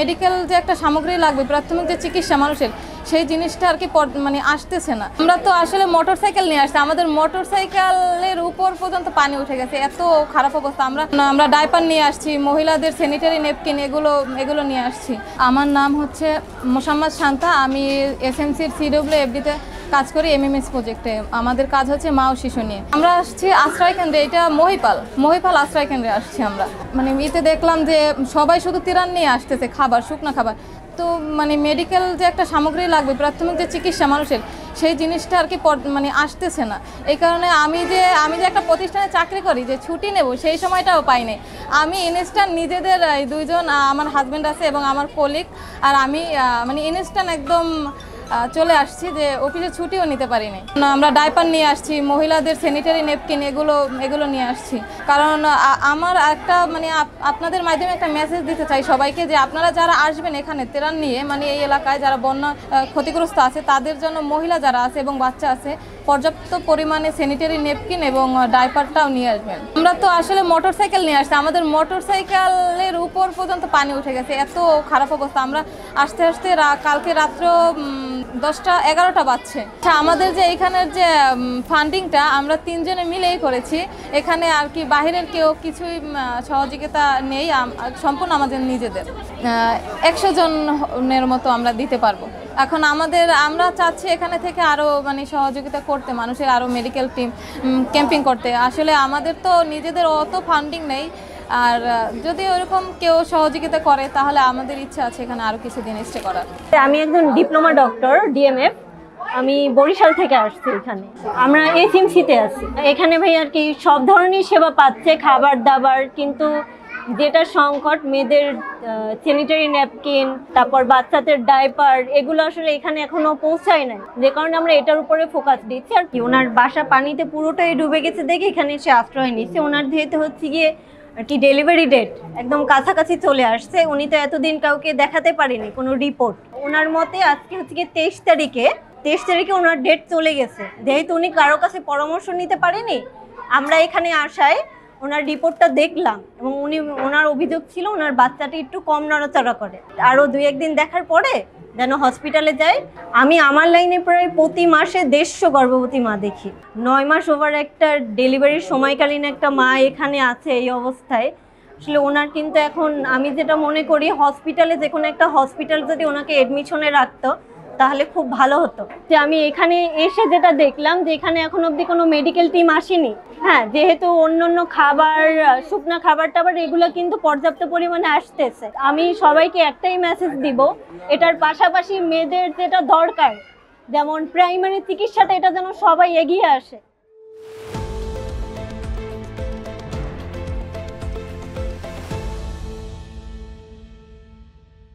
medical যে একটা সামগ্রী লাগবে প্রাথমিক যে চিকিৎসা মানুষের সেই জিনিসটা আর কি মানে আসতেছে না আমরা তো আসলে মোটর সাইকেল নিয়ে আসছি আমাদের মোটর সাইকেলের উপর পর্যন্ত পানি উঠে গেছে এত খারাপ অবস্থা আমরা আমরা ডাইপার নিয়ে আসছি মহিলাদের স্যানিটারি নেপকিন এগুলো এগুলো নিয়ে আসছি আমার নাম হচ্ছে মোসাম্মদ শান্তা আমি এস এসএমসির সিডব্লিউ এফডিতে কাজ করি এমএমএস প্রজেক্টে আমাদের কাজ হচ্ছে মা ও শিশু নিয়ে আমরা আসছি আশ্রয় কেন্দ্রে এটা মহিপাল মহিপাল আশ্রয় কেন্দ্রে আসছি আমরা মানে ইতে দেখলাম যে সবাই শুধু তিরান নিয়ে আসতেছে খাবার শুকনা খাবার তো মানে মেডিকেল যে একটা সামগ্রী লাগবে প্রাথমিক যে চিকিৎসা মানুষের সেই জিনিসটা আর কি মানে আসতেছে না এই কারণে আমি যে আমি যে একটা প্রতিষ্ঠানে চাকরি করি যে ছুটি নেব সেই সময়টাও পাই নাই আমি ইনস্ট্যান্ট নিজেদের দুইজন আমার হাজব্যান্ড আছে এবং আমার কলিগ আর আমি মানে ইনস্ট্যান্ট একদম চলে আসছি যে অফিসে ছুটিও নিতে পারিনি আমরা ডাইপার নিয়ে আসছি মহিলাদের স্যানিটারি নেপকিন এগুলো এগুলো নিয়ে আসছি কারণ আমার একটা মানে আপনাদের মাধ্যমে একটা মেসেজ দিতে চাই সবাইকে যে আপনারা যারা আসবেন এখানে তেরান নিয়ে মানে এই এলাকায় যারা বন্যা ক্ষতিগ্রস্ত আছে তাদের জন্য মহিলা যারা আছে এবং বাচ্চা আছে পর্যাপ্ত পরিমাণে স্যানিটারি নেপকিন এবং ডাইপারটাও নিয়ে আসবেন আমরা তো আসলে মোটর সাইকেল নিয়ে আসছি আমাদের মোটর সাইকেলের উপর পর্যন্ত পানি উঠে গেছে এত খারাপ অবস্থা আমরা আসতে আসতে কালকে রাত্রেও দশটা এগারোটা বাজছে হ্যাঁ আমাদের যে এইখানের যে ফান্ডিংটা আমরা তিনজনে মিলেই করেছি এখানে আর কি বাহিরের কেউ কিছুই সহযোগিতা নেই সম্পূর্ণ আমাদের নিজেদের একশো জনের মতো আমরা দিতে পারবো এখন আমাদের আমরা চাচ্ছি এখানে থেকে আরও মানে সহযোগিতা করতে মানুষের আরও মেডিকেল টিম ক্যাম্পিং করতে আসলে আমাদের তো নিজেদের অত ফান্ডিং নেই আর যদি ওরকম কেউ সহযোগিতা করে তাহলে আমাদের ইচ্ছা আছে এখানে আরও কিছুদিন স্টে করার আমি একজন ডিপ্লোমা ডক্টর ডিএমএফ আমি বরিশাল থেকে আসছি এখানে আমরা এসএমসিতে আছি এখানে ভাই আর কি সব ধরনের সেবা পাচ্ছে খাবার দাবার কিন্তু যেটা সংকট মেয়েদের স্যানিটারি ন্যাপকিন তারপর বাচ্চাদের ডাইপার এগুলো আসলে এখানে এখনো পৌঁছায় নাই যে কারণে আমরা এটার উপরে ফোকাস দিচ্ছি আর কি ওনার বাসা পানিতে পুরোটাই ডুবে গেছে দেখে এখানে সে আশ্রয় নিচ্ছে ওনার যেহেতু হচ্ছে গিয়ে কি ডেলিভারি ডেট একদম কাছাকাছি চলে আসছে উনি তো এতদিন কাউকে দেখাতে পারেনি কোনো রিপোর্ট ওনার মতে আজকে হচ্ছে তেইশ তারিখে তেইশ তারিখে ওনার ডেট চলে গেছে যেহেতু উনি কারো কাছে পরামর্শ নিতে পারেনি আমরা এখানে আসায় ওনার রিপোর্টটা দেখলাম এবং উনি ওনার অভিযোগ ছিল ওনার বাচ্চাটি একটু কম নড়াচড়া করে আরও দুই একদিন দেখার পরে যেন হসপিটালে যাই আমি আমার লাইনে প্রায় প্রতি মাসে দেড়শো গর্ভবতী মা দেখি নয় মাস ওভার একটা ডেলিভারির সময়কালীন একটা মা এখানে আছে এই অবস্থায় আসলে ওনার কিন্তু এখন আমি যেটা মনে করি হসপিটালে যে কোনো একটা হসপিটাল যদি ওনাকে অ্যাডমিশনে রাখতো তাহলে খুব ভালো হতো যে আমি এখানে এসে যেটা দেখলাম যে এখানে এখন অবধি কোনো মেডিকেল টিম আসেনি হ্যাঁ যেহেতু অন্য অন্য খাবার শুকনো খাবার টাবার এগুলো কিন্তু পর্যাপ্ত পরিমাণে আসতেছে আমি সবাইকে একটাই মেসেজ দিব এটার পাশাপাশি মেয়েদের যেটা দরকার যেমন প্রাইমারি চিকিৎসাটা এটা যেন সবাই এগিয়ে আসে